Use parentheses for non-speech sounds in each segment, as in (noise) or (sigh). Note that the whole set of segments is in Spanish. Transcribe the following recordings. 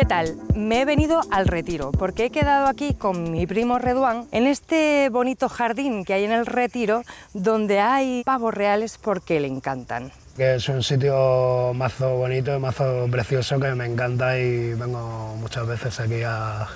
¿Qué tal? Me he venido al retiro porque he quedado aquí con mi primo Reduán en este bonito jardín que hay en el retiro donde hay pavos reales porque le encantan. es un sitio mazo bonito, mazo precioso que me encanta y vengo muchas veces aquí a,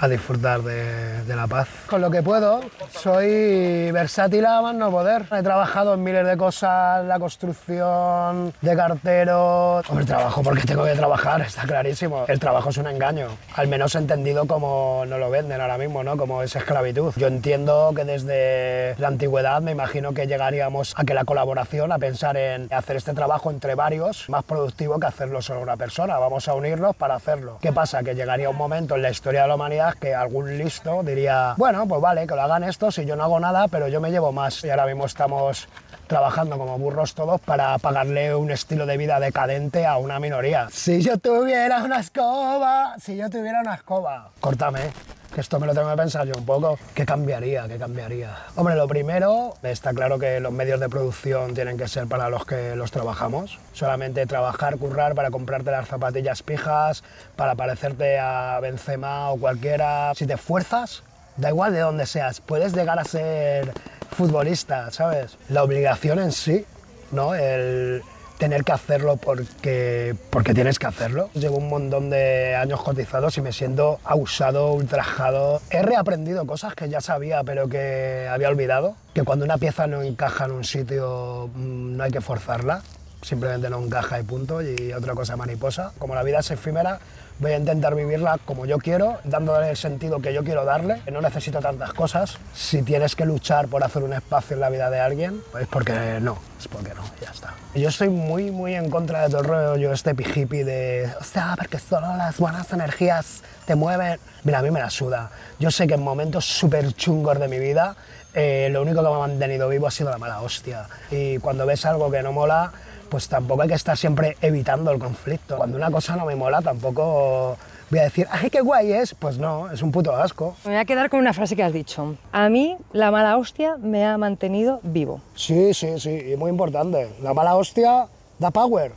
a disfrutar de, la paz. Con lo que puedo, soy versátil a más no poder. He trabajado en miles de cosas, la construcción, de cartero... El trabajo porque tengo que trabajar, está clarísimo. El trabajo es un engaño, al menos entendido como no lo venden ahora mismo, ¿no? Como es esclavitud. Yo entiendo que desde la antigüedad me imagino que llegaríamos a que la colaboración, a pensar en hacer este trabajo entre varios, más productivo que hacerlo solo una persona. Vamos a unirnos para hacerlo. ¿Qué pasa? Que llegaría un momento en la historia de la humanidad que algún listo diría, bueno, pues vale, que lo hagan esto si yo no hago nada, pero yo me llevo más. Y ahora mismo estamos trabajando como burros todos para pagarle un estilo de vida decadente a una minoría. Si yo tuviera una escoba, si yo tuviera una escoba, córtame esto me lo tengo que pensar yo un poco, ¿qué cambiaría? ¿Qué cambiaría? Hombre, lo primero, está claro que los medios de producción tienen que ser para los que los trabajamos. Solamente trabajar, currar para comprarte las zapatillas pijas, para parecerte a Benzema o cualquiera. Si te fuerzas, da igual de dónde seas, puedes llegar a ser futbolista, ¿sabes? La obligación en sí, ¿no? El, tener que hacerlo porque, porque tienes que hacerlo. Llevo un montón de años cotizados y me siento abusado, ultrajado. He reaprendido cosas que ya sabía pero que había olvidado. Que cuando una pieza no encaja en un sitio mm, no hay que forzarla. Simplemente no encaja y punto. Y otra cosa mariposa. Como la vida es efímera, Voy a intentar vivirla como yo quiero, dándole el sentido que yo quiero darle. No necesito tantas cosas. Si tienes que luchar por hacer un espacio en la vida de alguien, pues porque no, es porque no, ya está. Yo estoy muy, muy en contra de todo el rollo este hippie de, o sea, porque solo las buenas energías te mueven. Mira, a mí me la suda. Yo sé que en momentos súper chungos de mi vida, eh, lo único que me ha mantenido vivo ha sido la mala hostia. Y cuando ves algo que no mola, pues tampoco hay que estar siempre evitando el conflicto. Cuando una cosa no me mola, tampoco voy a decir, ¡ay, qué guay es! Pues no, es un puto asco. Me voy a quedar con una frase que has dicho. A mí, la mala hostia me ha mantenido vivo. Sí, sí, sí, y muy importante. La mala hostia da power.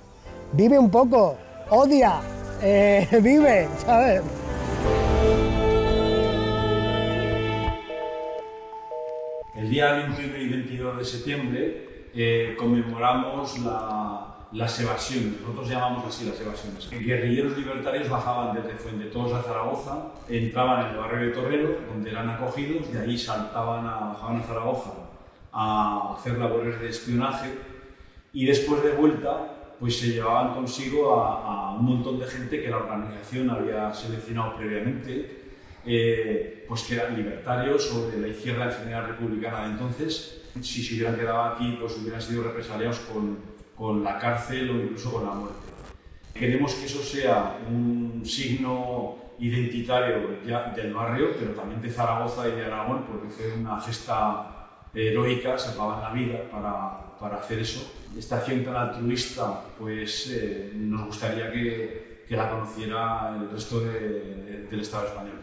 Vive un poco, odia, (laughs) eh, vive, ¿sabes? El día 21 y 22 de septiembre eh, conmemoramos las evasiones, nosotros llamamos así las evasiones. Guerrilleros libertarios bajaban desde Todos a Zaragoza, entraban en el barrio de Torrero, donde eran acogidos, de ahí saltaban a, bajaban a Zaragoza a hacer labores de espionaje y después de vuelta pues se llevaban consigo a, un montón de gente que la organización había seleccionado previamente, eh, pues que eran libertarios o de la izquierda general republicana de entonces, si se hubieran quedado aquí, pues hubieran sido represaliados con, la cárcel o incluso con la muerte. Queremos que eso sea un signo identitario del barrio, pero también de Zaragoza y de Aragón, porque fue una gesta heroica, salvaban la vida para, para hacer eso. Esta acción tan altruista, pues eh, nos gustaría que, la conociera el resto del Estado español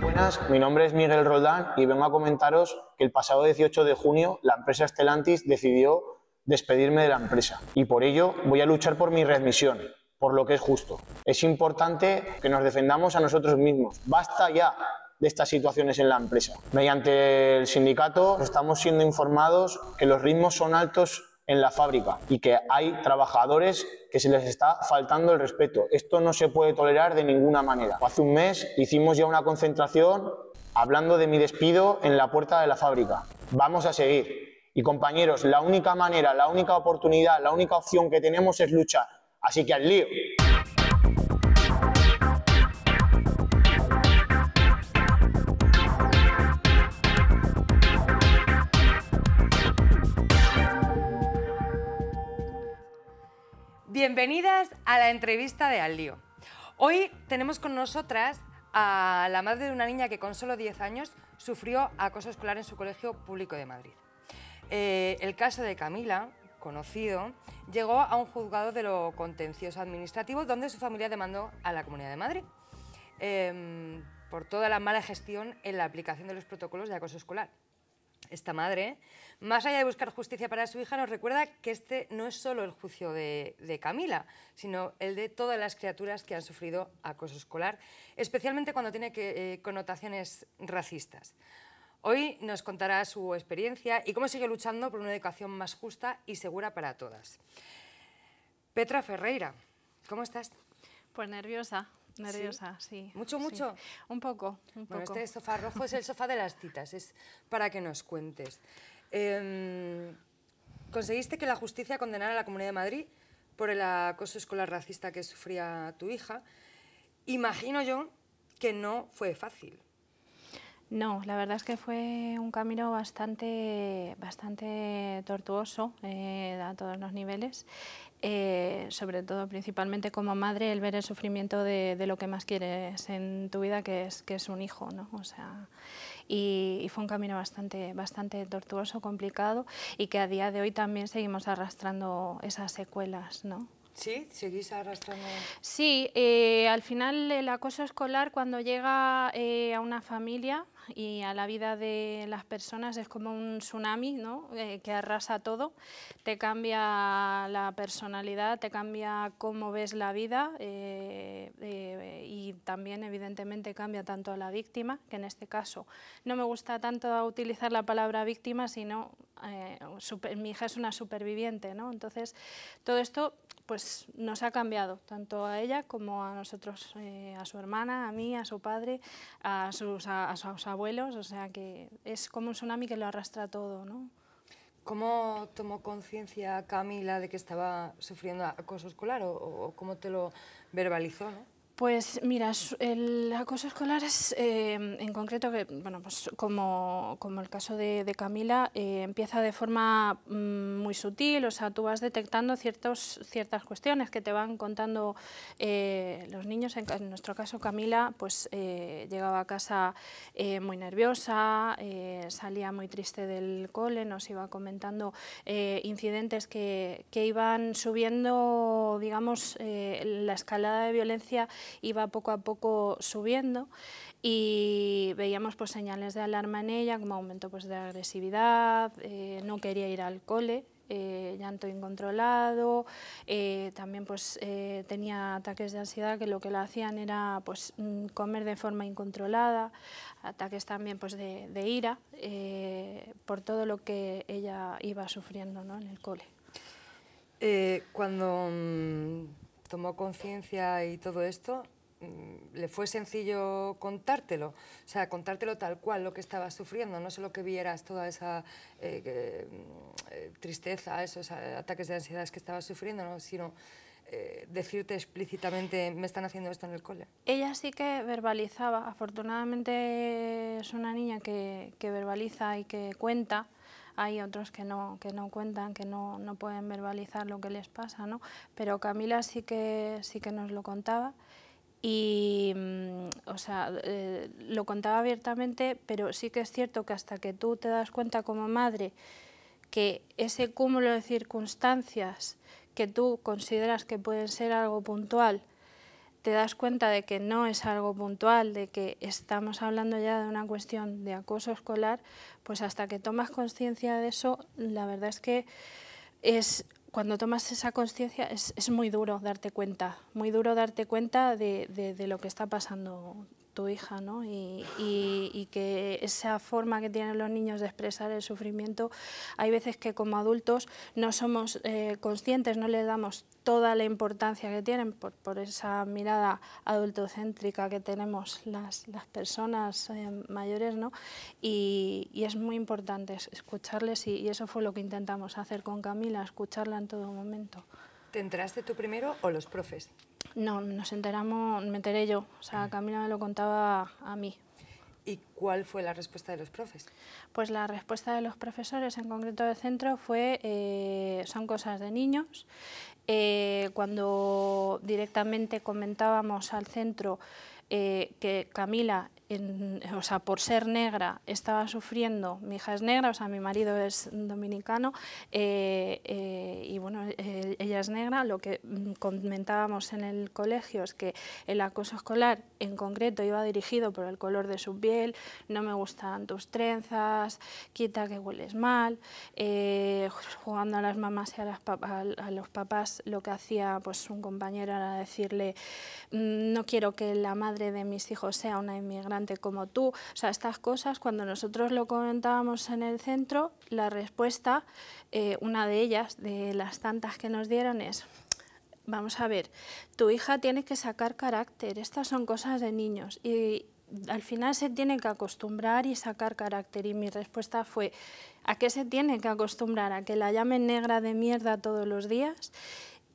Buenas, mi nombre es Miguel Roldán y vengo a comentaros que el pasado 18 de junio la empresa Estelantis decidió despedirme de la empresa y por ello voy a luchar por mi readmisión, por lo que es justo. Es importante que nos defendamos a nosotros mismos. Basta ya de estas situaciones en la empresa. Mediante el sindicato estamos siendo informados que los ritmos son altos en la fábrica y que hay trabajadores que se les está faltando el respeto. Esto no se puede tolerar de ninguna manera. Hace un mes hicimos ya una concentración hablando de mi despido en la puerta de la fábrica. Vamos a seguir. Y compañeros, la única manera, la única oportunidad, la única opción que tenemos es luchar. Así que al lío. Bienvenidas a la entrevista de Al Hoy tenemos con nosotras a la madre de una niña que con solo 10 años sufrió acoso escolar en su colegio público de Madrid. Eh, el caso de Camila, conocido, llegó a un juzgado de lo contencioso administrativo donde su familia demandó a la Comunidad de Madrid em, por toda la mala gestión en la aplicación de los protocolos de acoso escolar esta madre, más allá de buscar justicia para su hija, nos recuerda que este no es solo el juicio de, Camila, sino el de todas las criaturas que han sufrido acoso escolar, especialmente cuando tiene eh, connotaciones racistas. Hoy nos contará su experiencia y cómo sigue luchando por una educación más justa y segura para todas. Petra Ferreira, ¿cómo estás? Pues nerviosa. Nerviosa, sí. ¿Mucho, mucho? Un poco, un Este sofá rojo es el sofá de las citas, es para que nos cuentes. Em, conseguiste que la justicia condenara a la Comunidad de Madrid por el acoso escolar racista que sufría tu hija. Imagino yo que no fue fácil. No, la verdad es que fue un camino bastante, bastante tortuoso eh, a todos los niveles. Eh, sobre todo principalmente como madre, el ver el sufrimiento de, lo que más quieres en tu vida, que es, que es un hijo, ¿no? O sea, y, fue un camino bastante, bastante tortuoso, complicado, y que a día de hoy también seguimos arrastrando esas secuelas, ¿no? ¿Sí? ¿Seguís arrastrando? Sí, eh, al final el acoso escolar cuando llega eh, a una familia, y a la vida de las personas es como un tsunami ¿no? Eh, que arrasa todo, te cambia la personalidad, te cambia cómo ves la vida eh, eh, y también evidentemente cambia tanto a la víctima, que en este caso no me gusta tanto utilizar la palabra víctima, sino mi hija es una superviviente, ¿no? entonces todo esto pues nos ha cambiado tanto a ella como a nosotros, a su hermana, a mí, a su padre, a sus, a, a abuelos, o sea que es como un tsunami que lo arrastra todo, ¿no? ¿Cómo tomó conciencia Camila de que estaba sufriendo acoso escolar o, cómo te lo verbalizó? ¿no? Pues mira, el acoso escolar es em, en concreto que, bueno, pues como, el caso de, Camila, eh, empieza de forma mm, muy sutil, o sea, tú vas detectando ciertos, ciertas cuestiones que te van contando eh, los niños. En, nuestro caso, Camila, pues eh, llegaba a casa muy nerviosa, salía muy triste del cole, nos iba comentando incidentes que, que, iban subiendo, digamos, la escalada de violencia iba poco a poco subiendo y veíamos pues, señales de alarma en ella, como aumento pues, de agresividad, eh, no quería ir al cole, eh, llanto incontrolado, eh, también pues tenía ataques de ansiedad que lo que la hacían era pues mm, comer de forma incontrolada, ataques también pues de, de ira por todo lo que ella iba sufriendo ¿no? en el cole. cuando mm, tomó conciencia y todo esto, mm, le fue sencillo contártelo, o sea, contártelo tal cual lo que estaba sufriendo, no solo que vieras toda esa eh, mm, eh, tristeza, esos ataques de ansiedad que estaba sufriendo, sino eh, decirte explícitamente, me están haciendo esto en el cole. Ella sí que verbalizaba, afortunadamente es una niña que, que verbaliza y que cuenta, hay otros que no, que no cuentan, que no, pueden verbalizar lo que les pasa, ¿no? Pero Camila sí que, sí que nos lo contaba y, mm, o sea, eh, lo contaba abiertamente, pero sí que es cierto que hasta que tú te das cuenta como madre que ese cúmulo de circunstancias que tú consideras que pueden ser algo puntual, te das cuenta de que no es algo puntual, de que estamos hablando ya de una cuestión de acoso escolar, pues hasta que tomas conciencia de eso, la verdad es que es cuando tomas esa conciencia es, muy duro darte cuenta, muy duro darte cuenta de, lo que está pasando tu hija, ¿no? Y, que esa forma que tienen los niños de expresar el sufrimiento, hay veces que como adultos no somos eh, conscientes, no le damos toda la importancia que tienen por, esa mirada adultocéntrica que tenemos las, las personas eh, mayores, ¿no? Y, y, es muy importante escucharles y, y, eso fue lo que intentamos hacer con Camila, escucharla en todo momento. ¿Te enteraste tú primero o los profes? No, nos enteramos, me enteré yo, o sea, Camila me lo contaba a mí, ¿Y cuál fue la respuesta de los profes? Pues la respuesta de los profesores, en concreto del centro, fue eh, son cosas de niños. Eh, cuando directamente comentábamos al centro eh, que Camila o sea, por ser negra estaba sufriendo, mi hija es negra, o sea, mi marido es dominicano, eh, eh, y bueno, ella es negra, lo que mm, comentábamos en el colegio es que el acoso escolar en concreto iba dirigido por el color de su piel, no me gustan tus trenzas, quita que hueles mal, eh, jugando a las mamás y a, a, los papás, lo que hacía pues un compañero era decirle, mm, no quiero que la madre de mis hijos sea una inmigrante, como tú. O sea, estas cosas, cuando nosotros lo comentábamos en el centro, la respuesta, eh, una de ellas, de las tantas que nos dieron, es, vamos a ver, tu hija tiene que sacar carácter, estas son cosas de niños. Y, al final se tiene que acostumbrar y sacar carácter. Y mi respuesta fue, ¿a qué se tiene que acostumbrar? ¿A que la llamen negra de mierda todos los días?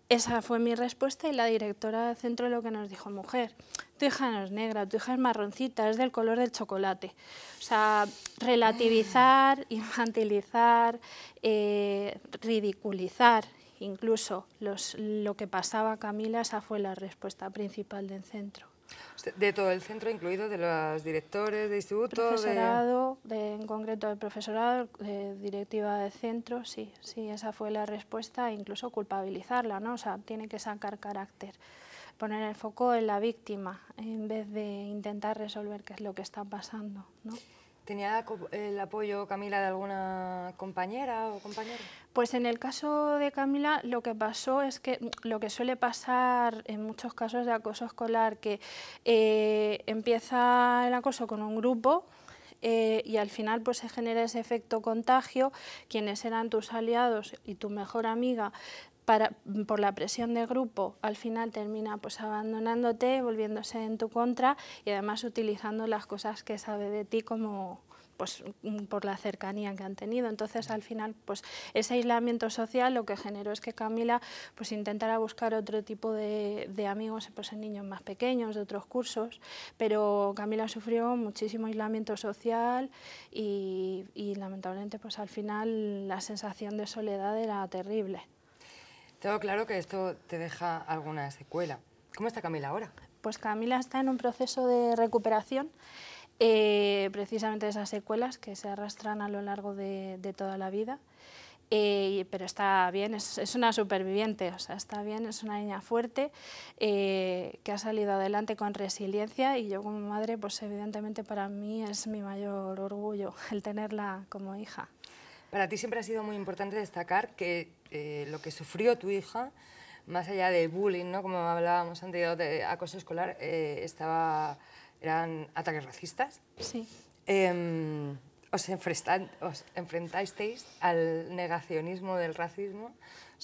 Esa fue mi respuesta y la directora del centro lo que nos dijo, mujer, tu hija no es negra, tu hija es marroncita, es del color del chocolate. O sea, relativizar, (laughs) infantilizar, eh, ridiculizar incluso lo que pasaba a Camila, esa fue la respuesta principal del centro. Este, de todo el centro, incluido de los directores de instituto. Profesorado, de... en concreto del profesorado, de directiva de centro, sí, sí, esa fue la respuesta, incluso culpabilizarla, ¿no? O sea, tiene que sacar carácter poner el foco en la víctima en vez de intentar resolver qué es lo que está pasando. ¿Tenía el apoyo Camila de alguna compañera o compañero? Pues en el caso de Camila lo que pasó es que mm, lo que suele pasar en muchos casos de acoso escolar, que eh, empieza el acoso con un grupo, eh, y al final pues se genera ese efecto contagio, quienes eran tus aliados y tu mejor amiga Mm, por la presión de grupo al final termina pues abandonándote, volviéndose en tu contra y además utilizando las cosas que sabe de ti como, pues, mm, por la cercanía que han tenido. Entonces, al final, pues, ese aislamiento social lo que generó es que Camila pues, intentara buscar otro tipo de, amigos pues, en niños más pequeños, de otros cursos, pero Camila sufrió muchísimo aislamiento social y, lamentablemente pues, al final la sensación de soledad era terrible. Tengo claro que esto te deja alguna secuela. ¿Cómo está Camila ahora? Pues Camila está en un proceso de recuperación, eh, precisamente de esas secuelas que se arrastran a lo largo de, toda la vida. Eh, pero está bien, es, una superviviente, o sea, está bien, es una niña fuerte eh, que ha salido adelante con resiliencia y yo como madre, pues evidentemente para mí es mi mayor orgullo el tenerla como hija. Para ti siempre ha sido muy importante destacar que eh, lo que sufrió tu hija, más allá de bullying, ¿no? como hablábamos antes de acoso escolar, eh, estaba, eran ataques racistas. Sí. Em, os, enfrentasteis al negacionismo del racismo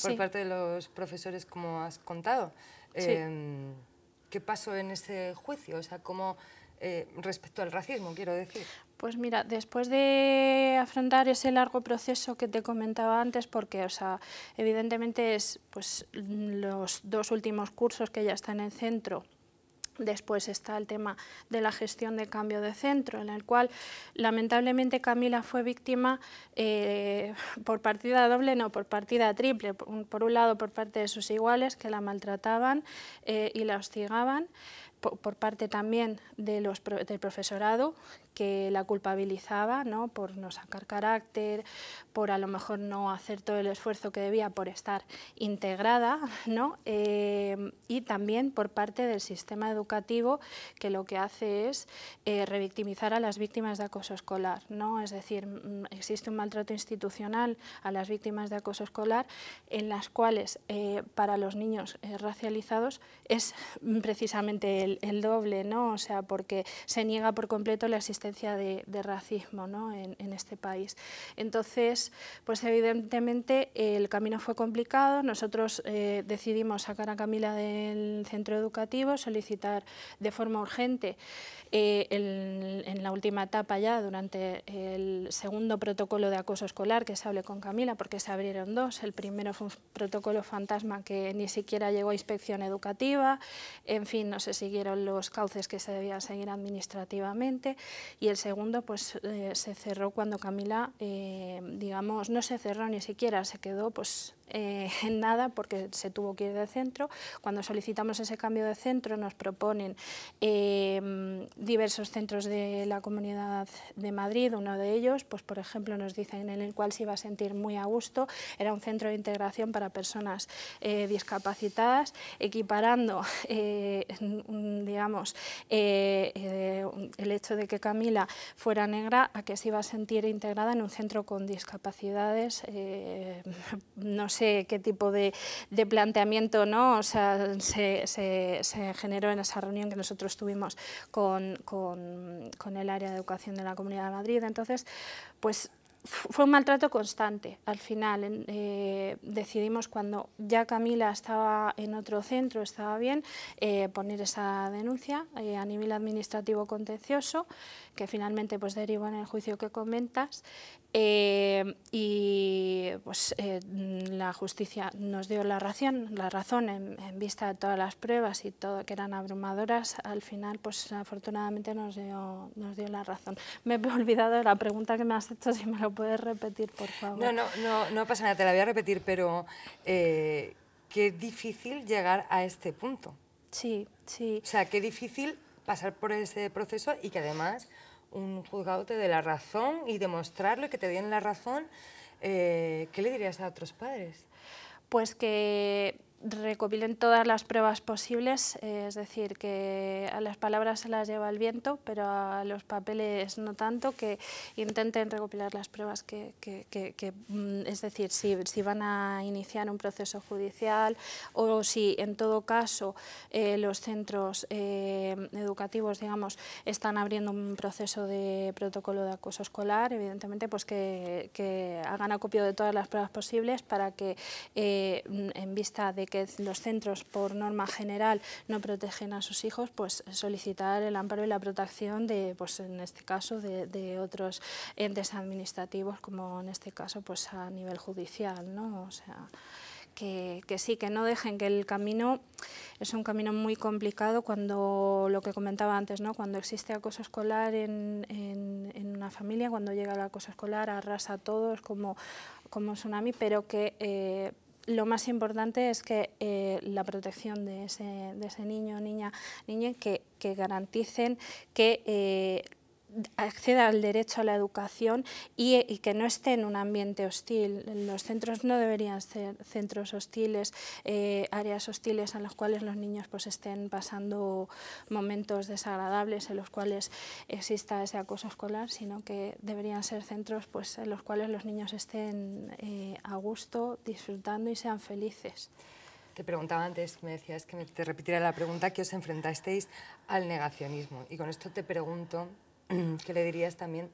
por parte de los profesores, como has contado. Sí. Em, ¿Qué pasó en ese juicio? O sea, ¿cómo, eh, respecto al racismo, quiero decir. Pues mira, después de afrontar ese largo proceso que te comentaba antes, porque o sea, evidentemente es pues, los dos últimos cursos que ya están en el centro, Después está el tema de la gestión de cambio de centro, en el cual lamentablemente Camila fue víctima eh, por partida doble, no, por partida triple. Por un, lado, por parte de sus iguales, que la maltrataban eh, y la hostigaban por parte también de los, del profesorado que la culpabilizaba ¿no? por no sacar carácter, por a lo mejor no hacer todo el esfuerzo que debía por estar integrada, (laughs) ¿no? Eh, y también por parte del sistema educativo que lo que hace es eh, revictimizar a las víctimas de acoso escolar, ¿no? Es decir, mm, existe un maltrato institucional a las víctimas de acoso escolar en las cuales eh, para los niños racializados es (laughs) precisamente el, doble, ¿no? O sea, porque se niega por completo la existencia de, racismo, en, en este país. Entonces, pues evidentemente el camino fue complicado. Nosotros eh, decidimos sacar a Camila del centro educativo, solicitar de forma urgente eh, en la última etapa ya, durante el segundo protocolo de acoso escolar que se hable con Camila, porque se abrieron dos. El primero fue un protocolo fantasma que ni siquiera llegó a inspección educativa. En fin, no se siguieron los cauces que se debían seguir administrativamente. Y el segundo, pues eh, se cerró cuando Camila, digamos, digamos, no se cerró ni siquiera, se quedó pues eh, (laughs) en nada porque se tuvo que ir de centro. Cuando solicitamos ese cambio de centro nos proponen eh, diversos centros de la Comunidad de Madrid, uno de ellos, pues por ejemplo nos dicen en el cual se iba a sentir muy a gusto, era un centro de integración para personas eh, discapacitadas, equiparando, (laughs) digamos, el hecho de que Camila fuera negra a que se iba a sentir integrada en un centro con discapacidades, no sé qué tipo de, planteamiento ¿no? se, generó en esa reunión que nosotros tuvimos con, el área de educación de la Comunidad de Madrid. Entonces, pues fue un maltrato constante. Al final eh, decidimos cuando ya Camila estaba en otro centro, estaba bien, eh, poner esa denuncia eh, a nivel administrativo contencioso, que finalmente pues, derivó en el juicio que comentas. y pues la justicia nos dio la razón, la razón en, vista de todas las pruebas y todo que eran abrumadoras. Al final, pues afortunadamente nos dio, nos dio la razón. Me he olvidado de la pregunta que me has hecho, si me lo puedes repetir, por favor? No, no, no, no pasa nada, te la voy a repetir, pero eh, qué difícil llegar a este punto. Sí, sí. O sea, qué difícil pasar por ese proceso y que además un juzgado te dé la razón y demostrarlo y que te den la razón. Eh, ¿Qué le dirías a otros padres? Pues que recopilen todas las pruebas posibles, eh, es decir, que a las palabras se las lleva el viento, pero a los papeles no tanto, que intenten recopilar las pruebas que, mm, es decir, si, si, van a iniciar un proceso judicial o si en todo caso eh, los centros eh, educativos, digamos, están abriendo un proceso de protocolo de acoso escolar, evidentemente, pues que, hagan acopio de todas las pruebas posibles para que en vista de que los centros por norma general no protegen a sus hijos, pues solicitar el amparo y la protección de, pues en este caso, de, otros entes administrativos, como en este caso pues a nivel judicial, ¿no? O sea, que, que, sí, que no dejen que el camino es un camino muy complicado cuando, lo que comentaba antes, ¿no? cuando existe acoso escolar en, en, una familia, cuando llega el acoso escolar arrasa a todos como, como tsunami, pero que eh, lo más importante es que eh, la protección de ese, niño, niña, niña, que, garanticen que eh, acceda al derecho a la educación y, que no esté en un ambiente hostil. Los centros no deberían ser centros hostiles, eh, áreas hostiles en las cuales los niños pues, estén pasando momentos desagradables en los cuales exista ese acoso escolar, sino que deberían ser centros pues, en los cuales los niños estén eh, a gusto, disfrutando y sean felices. Te preguntaba antes, me decías que te repitiera la pregunta, que os enfrentasteis al negacionismo. Y con esto te pregunto (clears throat) ¿qué le dirías también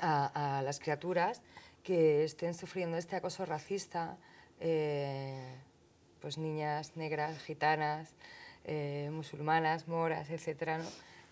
a, las criaturas que estén sufriendo este acoso racista? Eh, pues niñas negras, gitanas, eh, musulmanas, moras, etcétera,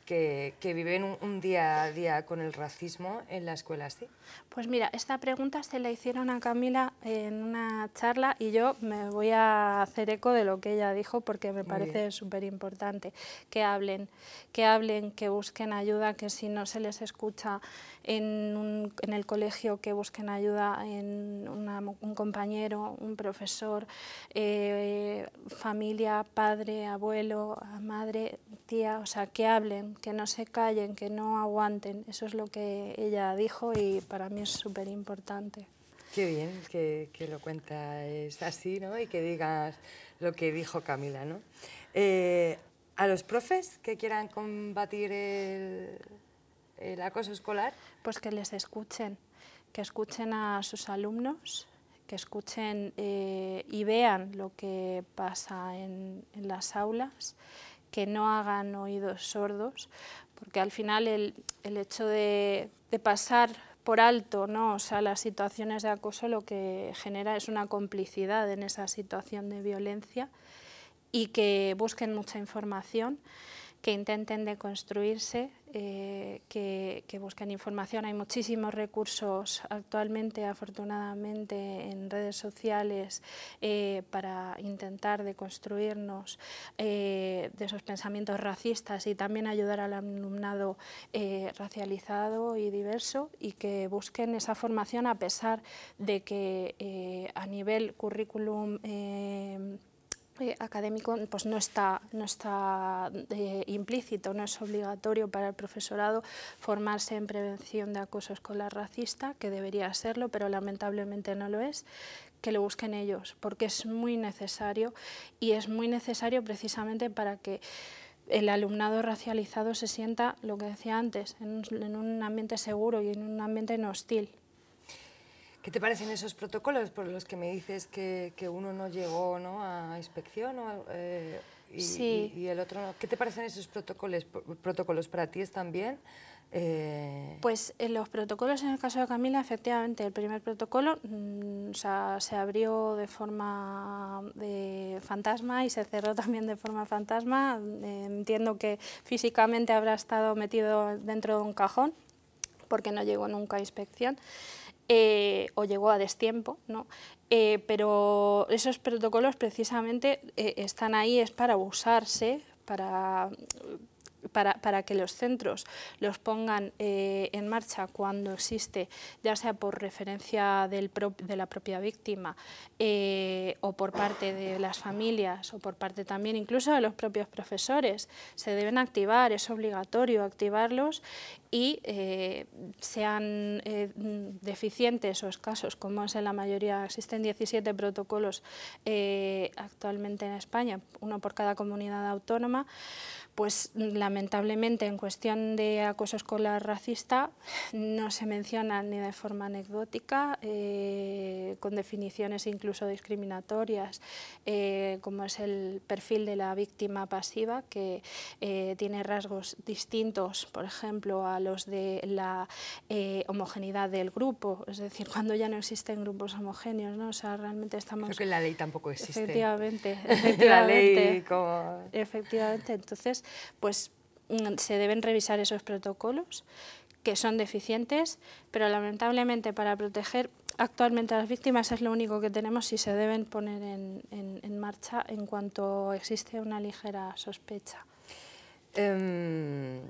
que, viven un, día a día con el racismo en la escuela sí? Pues mira, esta pregunta se la hicieron a Camila en una charla y yo me voy a hacer eco de lo que ella dijo porque me parece súper importante que hablen, que hablen, que busquen ayuda, que si no se les escucha en, en el colegio, que busquen ayuda en un compañero, un profesor, eh, familia, padre, abuelo, madre, tía, o sea, que hablen, que no se callen, que no aguanten. Eso es lo que ella dijo y para mí es súper importante. Qué bien que, que lo cuentas así, ¿no? Y que digas lo que dijo Camila, ¿no? Eh, a los profes que quieran combatir el, acoso escolar. Pues que les escuchen, que escuchen a sus alumnos, que escuchen eh, y vean lo que pasa en, en las aulas que no hagan oídos sordos, porque al final el, hecho de, pasar por alto ¿no? las situaciones de acoso lo que genera es una complicidad en esa situación de violencia y que busquen mucha información que intenten deconstruirse, eh, que, busquen información. Hay muchísimos recursos actualmente, afortunadamente, en redes sociales eh, para intentar deconstruirnos eh, de esos pensamientos racistas y también ayudar al alumnado racializado y diverso y que busquen esa formación a pesar de que a nivel currículum eh, académico pues no está, no está eh, implícito, no es obligatorio para el profesorado formarse en prevención de acoso escolar racista, que debería serlo, pero lamentablemente no lo es, que lo busquen ellos, porque es muy necesario y es muy necesario precisamente para que el alumnado racializado se sienta, lo que decía antes, en un, en un ambiente seguro y en un ambiente no hostil. ¿Qué te parecen esos protocolos por los que me dices que, uno no llegó a inspección eh, y, sí. el otro no? ¿Qué te parecen esos protocolos, protocolos para ti? ¿Están bien? Eh, pues en eh, los protocolos, en el caso de Camila, efectivamente, el primer protocolo mm, se abrió de forma de fantasma y se cerró (laughs) también de forma fantasma. entiendo que físicamente habrá estado metido dentro de un cajón porque no llegó nunca a inspección. Eh, o llegó a destiempo, ¿no? Eh, pero esos protocolos precisamente eh, están ahí es para usarse, para para, que los centros los pongan eh, en marcha cuando existe, ya sea por referencia del de la propia víctima eh, o por parte de las familias o por parte también incluso de los propios profesores. Se deben activar, es obligatorio activarlos y eh, sean deficientes o escasos, como es en la mayoría, existen 17 protocolos actualmente en España, uno por cada comunidad autónoma, pues la lamentablemente en cuestión de acoso escolar racista no se menciona ni de forma anecdótica, eh, con definiciones incluso discriminatorias, eh, como es el perfil de la víctima pasiva, que eh, tiene rasgos distintos, por ejemplo, a los de la homogeneidad del grupo, es decir, cuando ya no existen grupos homogéneos, ¿no? o sea, realmente estamos... Creo que la ley tampoco existe. Efectivamente, (laughs) efectivamente. Efectivamente, entonces, pues Mm, se deben revisar esos protocolos que son deficientes, pero lamentablemente para proteger actualmente a las víctimas es lo único que tenemos y se deben poner en, en, marcha en cuanto existe una ligera sospecha. Em,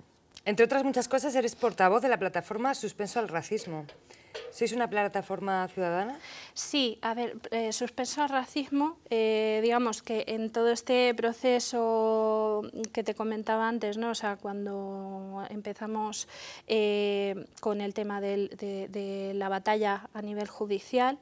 entre otras muchas cosas, eres portavoz de la plataforma Suspenso al Racismo. ¿Sois una plataforma ciudadana? Sí, a ver, eh, suspenso al racismo, eh, digamos que en todo este proceso que te comentaba antes, ¿no? o sea, cuando empezamos eh, con el tema de la batalla a nivel judicial,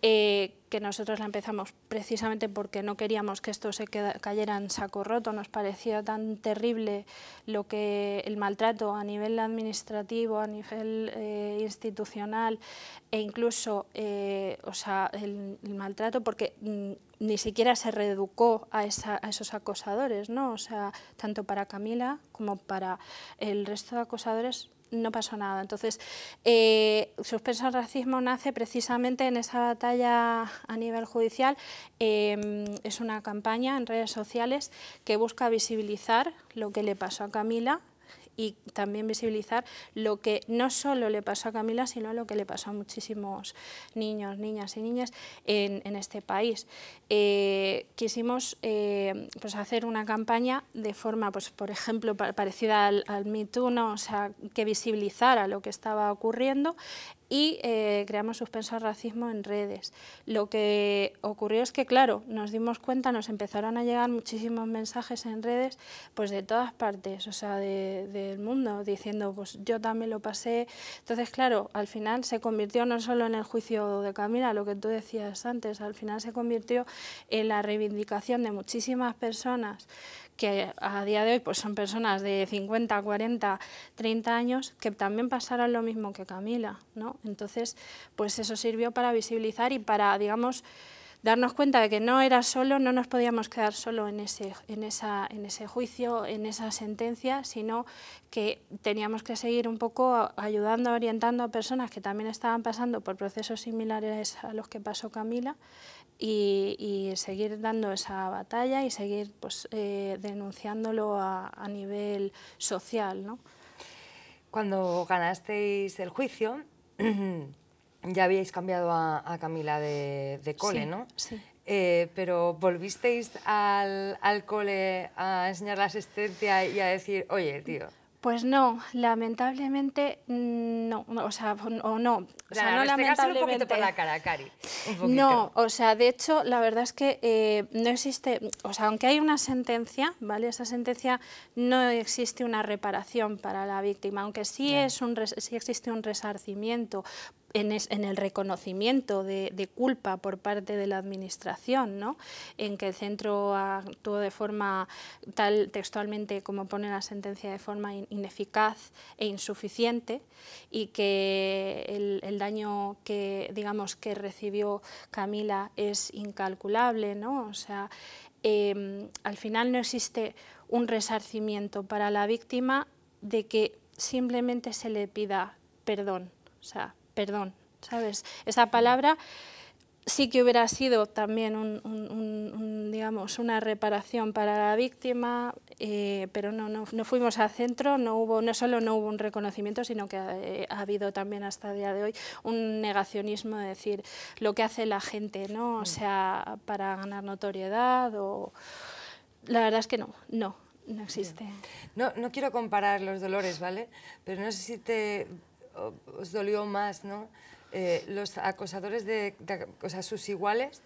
eh, que nosotros la empezamos precisamente porque no queríamos que esto se cayera en saco roto, nos parecía tan terrible lo que el maltrato a nivel administrativo, a nivel eh, institucional e incluso eh, o sea, el, maltrato porque mm, ni siquiera se reeducó a, a, esos acosadores, ¿no? o sea, tanto para Camila como para el resto de acosadores no pasó nada. Entonces, eh, Suspenso al Racismo nace precisamente en esa batalla a nivel judicial. Em, es una campaña en redes sociales que busca visibilizar lo que le pasó a Camila y también visibilizar lo que no solo le pasó a Camila, sino lo que le pasó a muchísimos niños, niñas y niñas en, este país. Eh, quisimos eh, pues hacer una campaña de forma, pues, por ejemplo, parecida al, al Me Too, o sea, que visibilizara lo que estaba ocurriendo, y eh, creamos Suspenso al Racismo en redes. Lo que ocurrió es que, claro, nos dimos cuenta, nos empezaron a llegar muchísimos mensajes en redes, pues de todas partes, o sea, del mundo, diciendo, pues yo también lo pasé. Entonces, claro, al final se convirtió no solo en el juicio de Camila, lo que tú decías antes, al final se convirtió en la reivindicación de muchísimas personas que a día de hoy pues son personas de 50, 40, 30 años que también pasaron lo mismo que Camila, ¿no? Entonces, pues eso sirvió para visibilizar y para, digamos, darnos cuenta de que no era solo, no nos podíamos quedar solo en ese, en en ese juicio, en esa sentencia, sino que teníamos que seguir un poco ayudando, orientando a personas que también estaban pasando por procesos similares a los que pasó Camila y, seguir dando esa batalla y seguir pues, eh, denunciándolo a, nivel social. ¿no? Cuando ganasteis el juicio, (clears throat) ya habíais cambiado a, Camila de, cole, ¿no? Sí. Eh, pero volvisteis al, al, cole a enseñar la asistencia y a decir, oye, tío, pues no, lamentablemente mm, no, o sea, o no, o sea, no lamentablemente. (laughs) no, o sea, de hecho, la verdad es que eh, no existe, o sea, aunque hay una sentencia, ¿vale? Esa sentencia no existe una reparación para la víctima, aunque sí, es un, sí existe un resarcimiento en, el reconocimiento de, culpa por parte de la Administración, ¿no? en que el centro actuó de forma tal textualmente como pone la sentencia de forma ineficaz e insuficiente y que el, daño que digamos que recibió Camila es incalculable, ¿no? o sea, em, al final no existe un resarcimiento para la víctima de que simplemente se le pida perdón. O sea, perdón, ¿sabes? Esa palabra sí que hubiera sido también un, digamos, una reparación para la víctima, eh, pero no, no, fuimos al centro, no, hubo, no solo no hubo un reconocimiento, sino que eh, ha, habido también hasta el día de hoy un negacionismo de decir lo que hace la gente, ¿no? o mm. sea, para ganar notoriedad o... La verdad es que no, no, no existe. No, no quiero comparar los dolores, ¿vale? Pero no sé si te os dolió más, ¿no? Eh, los acosadores de, sus iguales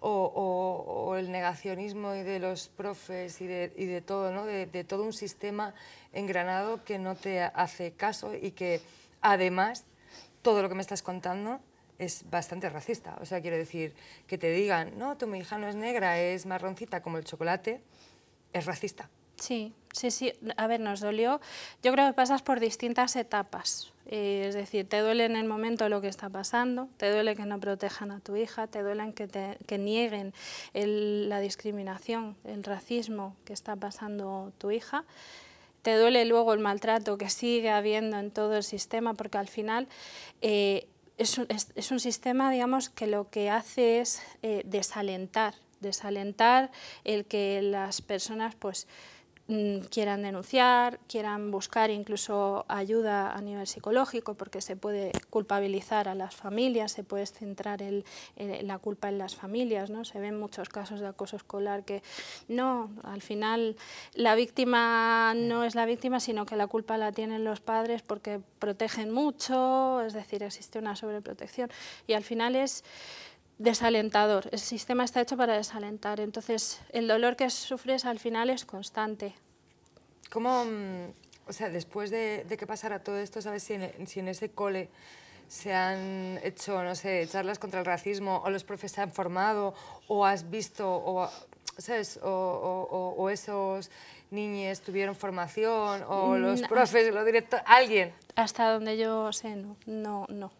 o, el negacionismo de los profes y de, todo, ¿no? De, todo un sistema engranado que no te hace caso y que además todo lo que me estás contando es bastante racista. O sea, quiero decir, que te digan, no, tu mi hija no es negra, es marroncita como el chocolate, es racista. Sí, sí, sí. A ver, nos dolió. Yo creo que pasas por distintas etapas. Eh, es decir, te duele en el momento lo que está pasando, te duele que no protejan a tu hija, te duele que, te, que nieguen la discriminación, el racismo que está pasando tu hija. Te duele luego el maltrato que sigue habiendo en todo el sistema, porque al final eh, es, un, sistema digamos, que lo que hace es eh, desalentar, desalentar el que las personas pues, Mm, quieran denunciar, quieran buscar incluso ayuda a nivel psicológico, porque se puede culpabilizar a las familias, se puede centrar el, la culpa en las familias, ¿no? Se ven muchos casos de acoso escolar que no, al final la víctima no es la víctima, sino que la culpa la tienen los padres porque protegen mucho, es decir, existe una sobreprotección y al final es desalentador. El sistema está hecho para desalentar, entonces el dolor que sufres al final es constante. ¿Cómo, mm, o sea, después de, que pasara todo esto, sabes si en, ese cole se han hecho, no sé, charlas contra el racismo o los profes se han formado o has visto o, ¿sabes? o, esos niñes tuvieron formación o los profes, los directores, alguien? Hasta donde yo sé, no, no, no.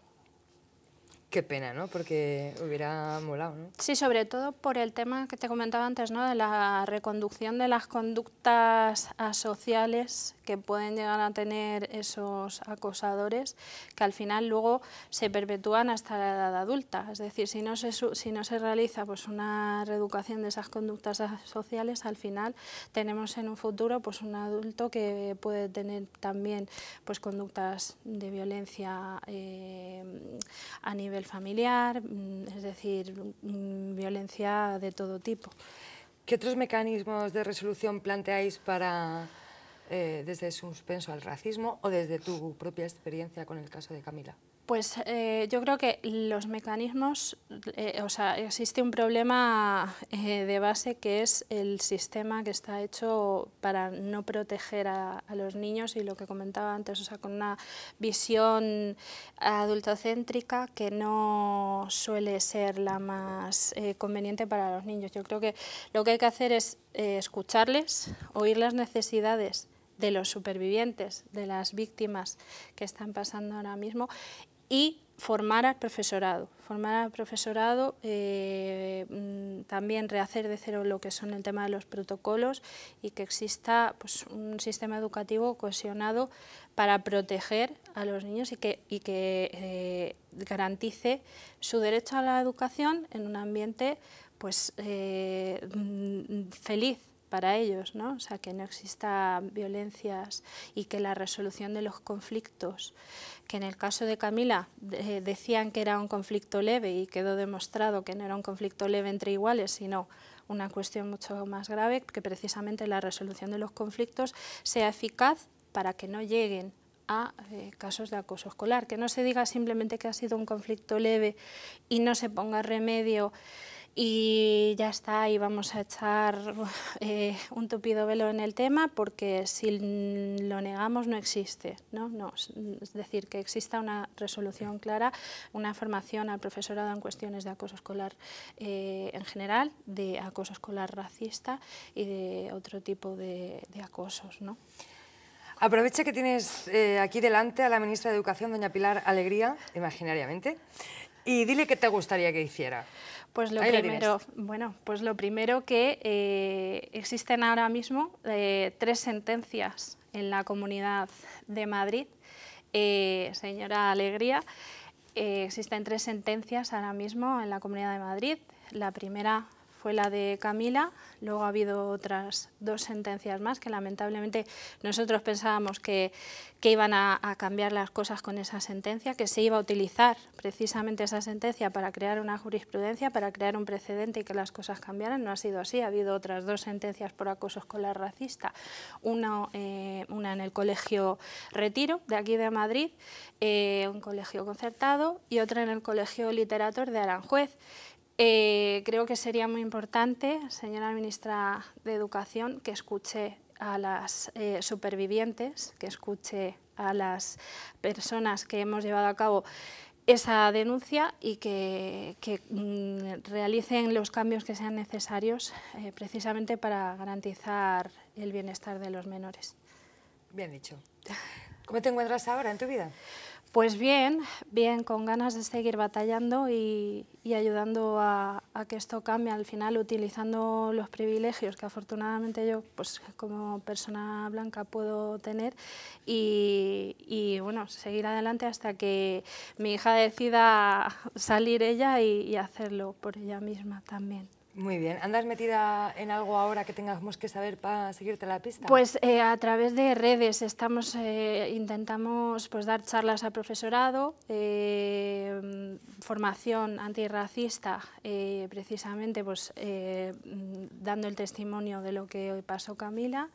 Qué pena, ¿no? Porque hubiera molado, ¿no? Sí, sobre todo por el tema que te comentaba antes, ¿no? De la reconducción de las conductas asociales que pueden llegar a tener esos acosadores, que al final luego se perpetúan hasta la edad adulta. Es decir, si no se, si no se realiza pues, una reeducación de esas conductas sociales, al final tenemos en un futuro pues, un adulto que puede tener también pues, conductas de violencia eh, a nivel familiar, mm, es decir, mm, violencia de todo tipo. ¿Qué otros mecanismos de resolución planteáis para, eh, desde suspenso al racismo o desde tu propia experiencia con el caso de Camila? Pues eh, yo creo que los mecanismos, eh, o sea, existe un problema eh, de base que es el sistema que está hecho para no proteger a, a los niños y lo que comentaba antes, o sea, con una visión adultocéntrica que no suele ser la más conveniente para los niños. Yo creo que lo que hay que hacer es escucharles, oír las necesidades de los supervivientes, de las víctimas que están pasando ahora mismo y formar al profesorado. Formar al profesorado, eh, mm, también rehacer de cero lo que son el tema de los protocolos y que exista pues, un sistema educativo cohesionado para proteger a los niños y que, que eh, garantice su derecho a la educación en un ambiente pues, eh, mm, feliz para ellos, ¿no? O sea, que no exista violencias y que la resolución de los conflictos, que en el caso de Camila decían que era un conflicto leve y quedó demostrado que no era un conflicto leve entre iguales, sino una cuestión mucho más grave, que precisamente la resolución de los conflictos sea eficaz para que no lleguen a eh, casos de acoso escolar. Que no se diga simplemente que ha sido un conflicto leve y no se ponga remedio y ya está, y vamos a echar (laughs) eh, un tupido velo en el tema porque si lo negamos no existe, ¿no? es decir, que exista una resolución clara, una formación al profesorado en cuestiones de acoso escolar eh, en general, de acoso escolar racista y de otro tipo de, acosos, ¿no? Aprovecha que tienes eh, aquí delante a la ministra de Educación, doña Pilar Alegría, imaginariamente, y dile qué te gustaría que hiciera. Pues lo, primero, bueno, pues lo primero que eh, existen ahora mismo eh, tres sentencias en la Comunidad de Madrid. Eh, señora Alegría, existen tres sentencias ahora mismo en la Comunidad de Madrid. La primera fue la de Camila, luego ha habido otras dos sentencias más que lamentablemente nosotros pensábamos que, que iban a, cambiar las cosas con esa sentencia, que se iba a utilizar precisamente esa sentencia para crear una jurisprudencia, para crear un precedente y que las cosas cambiaran. No ha sido así, ha habido otras dos sentencias por acoso escolar racista, una, eh, una en el Colegio Retiro de aquí de Madrid, eh, un colegio concertado y otra en el Colegio Literator de Aranjuez. Eh, creo que sería muy importante, señora ministra de Educación, que escuche a las eh, supervivientes, que escuche a las personas que hemos llevado a cabo esa denuncia y que, mm, realicen los cambios que sean necesarios eh, precisamente para garantizar el bienestar de los menores. Bien dicho. ¿Cómo te encuentras ahora en tu vida? Pues bien, bien, con ganas de seguir batallando y, ayudando a, que esto cambie al final, utilizando los privilegios que afortunadamente yo, pues como persona blanca, puedo tener y, bueno, seguir adelante hasta que mi hija decida salir ella y hacerlo por ella misma también. Muy bien. ¿Andas metida en algo ahora que tengamos que saber para seguirte la pista? Pues eh, a través de redes estamos, eh, intentamos pues, dar charlas al profesorado, eh, formación antirracista, eh, precisamente pues, dando el testimonio de lo que hoy pasó Camila.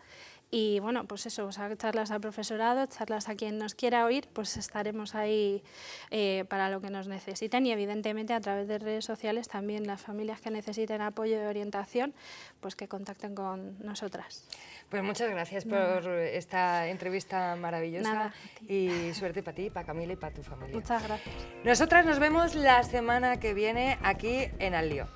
Y bueno, pues eso, charlas al profesorado, charlas a quien nos quiera oír, pues estaremos ahí eh, para lo que nos necesiten y evidentemente a través de redes sociales también las familias que necesiten apoyo y orientación, pues que contacten con nosotras. Pues muchas gracias por esta entrevista maravillosa y suerte para ti, para Camila y para tu familia. Muchas gracias. Nosotras nos vemos la semana que viene aquí en Al Lío.